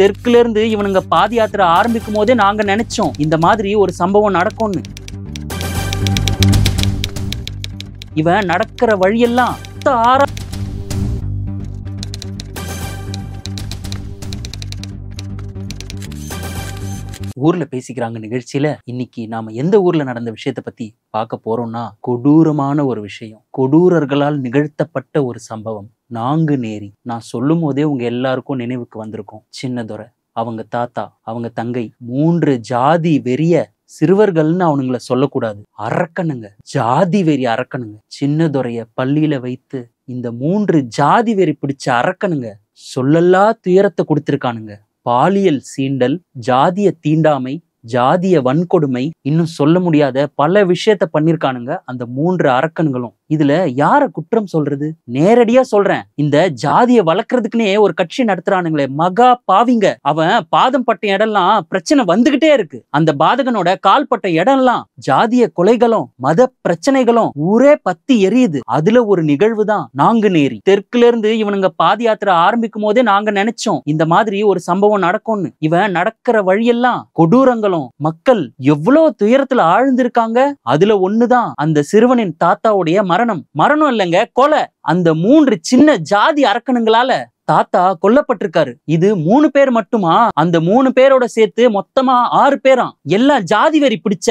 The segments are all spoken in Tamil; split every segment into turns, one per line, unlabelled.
தெற்குல இருந்து இவனுங்க பாத யாத்திரை ஆரம்பிக்கும் போதே நாங்க நினைச்சோம் இந்த மாதிரி ஒரு சம்பவம் நடக்கும்னு இவன் நடக்கிற வழியெல்லாம் ஆரா ஊர்ல பேசிக்கிறாங்க நிகழ்ச்சியில இன்னைக்கு நாம எந்த ஊர்ல நடந்த விஷயத்தை பத்தி பார்க்க போறோம்னா கொடூரமான ஒரு விஷயம் கொடூரர்களால் நிகழ்த்தப்பட்ட ஒரு சம்பவம் நாங்கு நேரி நான் சொல்லும் போதே உங்க எல்லாருக்கும் நினைவுக்கு வந்திருக்கோம் சின்னதுரை அவங்க தாத்தா அவங்க தங்கை மூன்று ஜாதி வெறிய சிறுவர்கள்னு அவனுங்களை சொல்லக்கூடாது அறக்கணுங்க ஜாதி வெறி அறக்கணுங்க சின்னதுரைய பள்ளியில வைத்து இந்த மூன்று ஜாதி வெறி பிடிச்ச அறக்கணுங்க சொல்லல்லா துயரத்தை கொடுத்திருக்கானுங்க பாலியல் சீண்டல் ஜாதிய தீண்டாமை ஜாதிய வன்கொடுமை இன்னும் சொல்ல முடியாத பல விஷயத்த பண்ணிருக்கானுங்க அந்த மூன்று அரக்கன்களும் இதுல யார குற்றம் சொல்றது நேரடியா சொல்றேன் இந்த ஜாதியை வளர்க்கறதுக்குன்னே ஒரு கட்சி நடத்துறானுங்களே மகா பாவிங்க அவன் பாதம் பட்ட இடம்லாம் பிரச்சனை வந்துகிட்டே இருக்கு அந்த பாதகனோட கால் பட்ட இடம்லாம் ஜாதிய கொலைகளும் மத பிரச்சனைகளும் ஊரே பத்தி எரியுது அதுல ஒரு நிகழ்வு தான் நேரி தெற்குல இருந்து இவனுங்க பாத யாத்திரை ஆரம்பிக்கும் போதே நாங்க நினைச்சோம் இந்த மாதிரி ஒரு சம்பவம் நடக்கும்னு இவன் நடக்கிற வழியெல்லாம் கொடூரங்களும் மக்கள் எவ்வளவு துயரத்துல ஆழ்ந்திருக்காங்க அதுல ஒண்ணுதான் அந்த சிறுவனின் தாத்தாவுடைய மரணம் மரணம் இல்லைங்க கொலை அந்த மூன்று சின்ன ஜாதி அரக்கணுங்களால தாத்தா கொல்லப்பட்டிருக்காரு இது மூணு பேர் மட்டுமா அந்த மூணு பேரோட சேர்த்து மொத்தமா ஆறு பேரா எல்லா ஜாதி வரி பிடிச்ச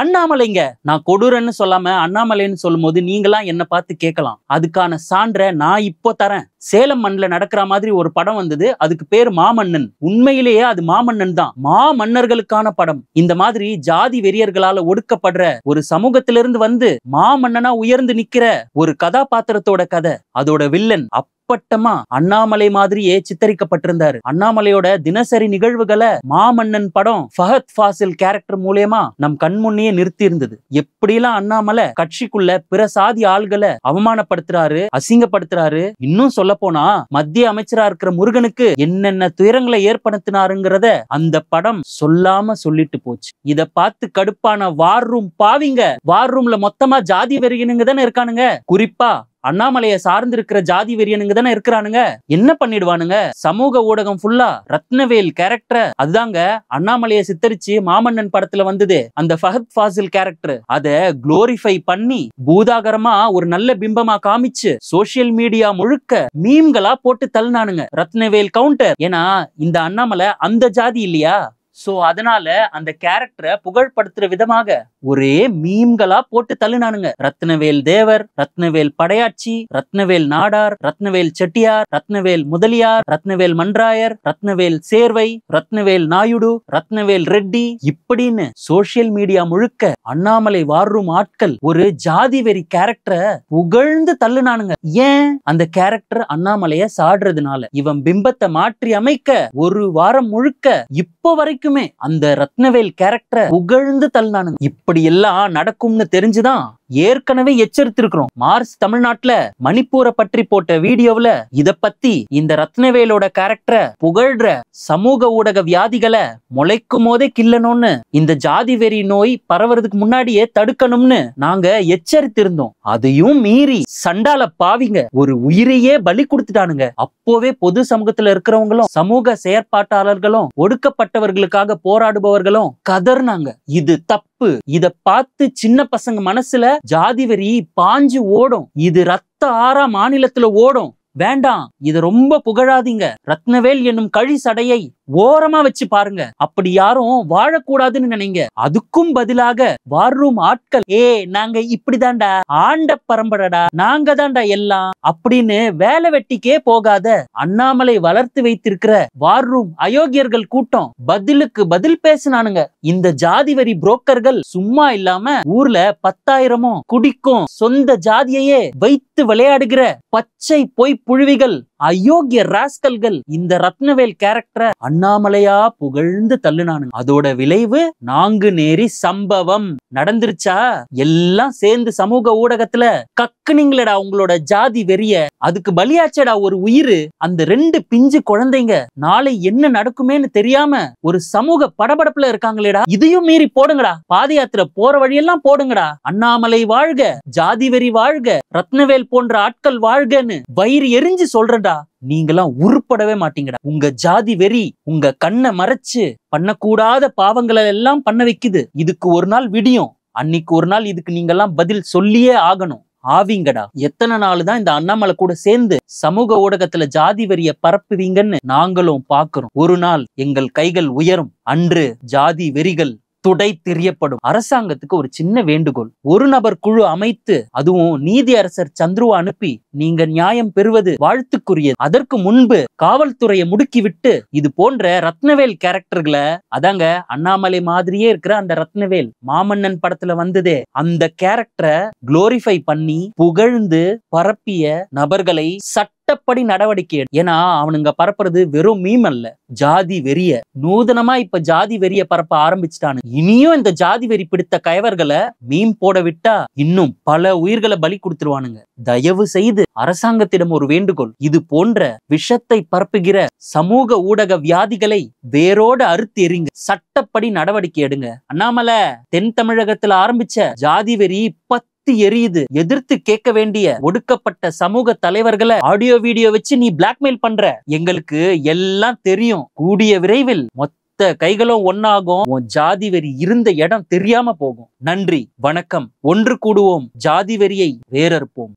அண்ணாமலைங்க நான் கொடூரன்னு சொல்லாம அண்ணாமலைன்னு சொல்லும் போது நீங்களாம் என்ன பார்த்து கேட்கலாம் அதுக்கான சான்றை நான் இப்போ தரேன் சேலம் மண்ணில் நடக்கிற மாதிரி ஒரு படம் வந்தது அதுக்கு பேர் மாமன்னன் உண்மையிலேயே அது மாமன்னன் தான் மாமன்னர்களுக்கான படம் இந்த மாதிரி ஜாதி வெறியர்களால ஒடுக்கப்படுற ஒரு சமூகத்திலிருந்து வந்து மாமன்னனா உயர்ந்து நிக்கிற ஒரு கதாபாத்திரத்தோட கதை அதோட வில்லன் அப்பட்டமா அண்ணாமலை மாதிரியே சித்தரிக்கப்பட்டிருந்தாரு அண்ணாமலையோட தினசரி நிகழ்வுகளை மாமன்னன் படம் ஃபஹத் ஃபாசில் கேரக்டர் மூலியமா நம் கண்முன்னே நிறுத்தி இருந்தது எப்படிலாம் அண்ணாமலை கட்சிக்குள்ள பிற சாதி ஆள்களை அவமானப்படுத்துறாரு அசிங்கப்படுத்துறாரு இன்னும் சொல்ல போனா மத்திய அமைச்சரா இருக்கிற முருகனுக்கு என்னென்ன துயரங்களை ஏற்படுத்தினாருங்கிறத அந்த படம் சொல்லாம சொல்லிட்டு போச்சு இத பார்த்து கடுப்பான வார் ரூம் பாவிங்க வார் ரூம்ல மொத்தமா ஜாதி வெறியனுங்க தானே இருக்கானுங்க குறிப்பா அண்ணாமலையை சார்ந்திருக்கிற ஜாதி வெறியனுங்க தானே இருக்கிறானுங்க என்ன பண்ணிடுவானுங்க சமூக ஊடகம் ஃபுல்லா ரத்னவேல் கேரக்டர் அதுதாங்க அண்ணாமலையை சித்தரிச்சு மாமன்னன் படத்துல வந்தது அந்த ஃபஹத் ஃபாசில் கேரக்டர் அதை குளோரிஃபை பண்ணி பூதாகரமா ஒரு நல்ல பிம்பமா காமிச்சு சோசியல் மீடியா முழுக்க மீம்களா போட்டு தள்ளினானுங்க ரத்னவேல் கவுண்டர் ஏன்னா இந்த அண்ணாமலை அந்த ஜாதி இல்லையா ஸோ அதனால அந்த கேரக்டரை புகழ்படுத்துற விதமாக ஒரே மீம்களா போட்டு தள்ளுனானுங்க ரத்னவேல் தேவர் ரத்னவேல் படையாட்சி ரத்னவேல் நாடார் ரத்னவேல் செட்டியார் ரத்னவேல் முதலியார் ரத்னவேல் மன்றாயர் ரத்னவேல் சேர்வை ரத்னவேல் நாயுடு ரத்னவேல் ரெட்டி இப்படின்னு சோசியல் மீடியா முழுக்க அண்ணாமலை வாரும் ஆட்கள் ஒரு ஜாதி வெறி கேரக்டரை புகழ்ந்து தள்ளுனானுங்க ஏன் அந்த கேரக்டர் அண்ணாமலைய சாடுறதுனால இவன் பிம்பத்தை மாற்றி அமைக்க ஒரு வாரம் முழுக்க இப்போ வரைக்கும் வரைக்குமே அந்த ரத்னவேல் கேரக்டரை புகழ்ந்து தள்ளினானுங்க இப்படி எல்லாம் நடக்கும்னு தெரிஞ்சுதான் ஏற்கனவே எச்சரித்திருக்கிறோம் மார்ச் தமிழ்நாட்டுல மணிப்பூரை பற்றி போட்ட வீடியோவில் இத பத்தி இந்த ரத்னவேலோட கேரக்டரை புகழ்ற சமூக ஊடக வியாதிகளை முளைக்கும் போதே கிள்ளணும்னு இந்த ஜாதி வெறி நோய் பரவுறதுக்கு முன்னாடியே தடுக்கணும்னு நாங்க எச்சரித்திருந்தோம் அதையும் மீறி சண்டால பாவிங்க ஒரு உயிரையே பலி கொடுத்துட்டானுங்க அப்போவே பொது சமூகத்துல இருக்கிறவங்களும் சமூக செயற்பாட்டாளர்களும் ஒடுக்கப்பட்டவர்களுக்காக போராடுபவர்களும் கதர்னாங்க இது தப்பு தப்பு இத பார்த்து சின்ன பசங்க மனசுல ஜாதி வரி பாஞ்சு ஓடும் இது ரத்த ஆறா மாநிலத்துல ஓடும் வேண்டாம் இத ரொம்ப புகழாதீங்க ரத்னவேல் என்னும் கழி சடையை ஓரமா வச்சு பாருங்க அப்படி யாரும் வாழக்கூடாதுன்னு நினைங்க அதுக்கும் பதிலாக வார் ஆட்கள் ஏ நாங்க இப்படிதான்டா ஆண்ட பரம்பரடா நாங்க தான்டா எல்லாம் அப்படின்னு வேலை வெட்டிக்கே போகாத அண்ணாமலை வளர்த்து வைத்திருக்கிற வார் ரூம் அயோக்கியர்கள் கூட்டம் பதிலுக்கு பதில் பேசினானுங்க இந்த ஜாதி வரி புரோக்கர்கள் சும்மா இல்லாம ஊர்ல பத்தாயிரமும் குடிக்கும் சொந்த ஜாதியையே வைத்து விளையாடுகிற பச்சை பொய் புழுவிகள் அயோக்கிய ராஸ்கல்கள் இந்த ரத்னவேல் கேரக்டரை அண்ணாமலையா புகழ்ந்து தள்ளுனானு அதோட விளைவு நான்கு நேரி சம்பவம் நடந்துருச்சா எல்லாம் சேர்ந்து சமூக ஊடகத்துல கக்குனிங்களடா உங்களோட ஜாதி வெறிய அதுக்கு பலியாச்சடா ஒரு உயிர் அந்த ரெண்டு பிஞ்சு குழந்தைங்க நாளை என்ன நடக்குமேன்னு தெரியாம ஒரு சமூக படபடப்புல இருக்காங்களேடா இதையும் மீறி போடுங்கடா பாத யாத்திரை போற வழியெல்லாம் போடுங்கடா அண்ணாமலை வாழ்க ஜாதி வெறி வாழ்க ரத்னவேல் போன்ற ஆட்கள் வாழ்கன்னு வயிறு எரிஞ்சு சொல்றடா நீங்க நீங்களாம் உருப்படவே மாட்டீங்கடா உங்க ஜாதி வெறி உங்க கண்ணை மறைச்சு பண்ணக்கூடாத பாவங்களை எல்லாம் பண்ண வைக்குது இதுக்கு ஒரு நாள் விடியும் அன்னைக்கு ஒரு நாள் இதுக்கு நீங்கெல்லாம் பதில் சொல்லியே ஆகணும் ஆவீங்கடா எத்தனை நாள் தான் இந்த அண்ணாமலை கூட சேர்ந்து சமூக ஊடகத்துல ஜாதி வெறிய பரப்புவீங்கன்னு நாங்களும் பாக்குறோம் ஒரு நாள் எங்கள் கைகள் உயரும் அன்று ஜாதி வெறிகள் துடை தெரியப்படும் அரசாங்கத்துக்கு ஒரு சின்ன வேண்டுகோள் ஒரு நபர் குழு அமைத்து அதுவும் நீதி அரசர் சந்துருவா அனுப்பி நீங்க நியாயம் பெறுவது வாழ்த்துக்குரியது அதற்கு முன்பு காவல்துறையை முடுக்கிவிட்டு இது போன்ற ரத்னவேல் கேரக்டர்களை அதாங்க அண்ணாமலை மாதிரியே இருக்கிற அந்த ரத்னவேல் மாமன்னன் படத்துல வந்ததே அந்த கேரக்டரை குளோரிஃபை பண்ணி புகழ்ந்து பரப்பிய நபர்களை சட்ட சட்டப்படி நடவடிக்கை ஏன்னா அவனுங்க பரப்புறது வெறும் மீம் அல்ல ஜாதி வெறிய நூதனமா இப்ப ஜாதி வெறிய பரப்ப ஆரம்பிச்சிட்டானு இனியும் இந்த ஜாதி வெறி பிடித்த கயவர்களை மீம் போட விட்டா இன்னும் பல உயிர்களை பலி கொடுத்துருவானுங்க தயவு செய்து அரசாங்கத்திடம் ஒரு வேண்டுகோள் இது போன்ற விஷத்தை பரப்புகிற சமூக ஊடக வியாதிகளை வேரோடு அறுத்து எறிங்க சட்டப்படி நடவடிக்கை எடுங்க அண்ணாமலை தென் தமிழகத்துல ஆரம்பிச்ச ஜாதி வெறி இப்ப கத்தி எரியுது எதிர்த்து கேட்க வேண்டிய ஒடுக்கப்பட்ட சமூக தலைவர்களை ஆடியோ வீடியோ வச்சு நீ பிளாக்மெயில் பண்ற எங்களுக்கு எல்லாம் தெரியும் கூடிய விரைவில் மொத்த கைகளும் ஒன்னாகும் உன் ஜாதி வெறி இருந்த இடம் தெரியாம போகும் நன்றி வணக்கம் ஒன்று கூடுவோம் ஜாதி வெறியை வேறறுப்போம்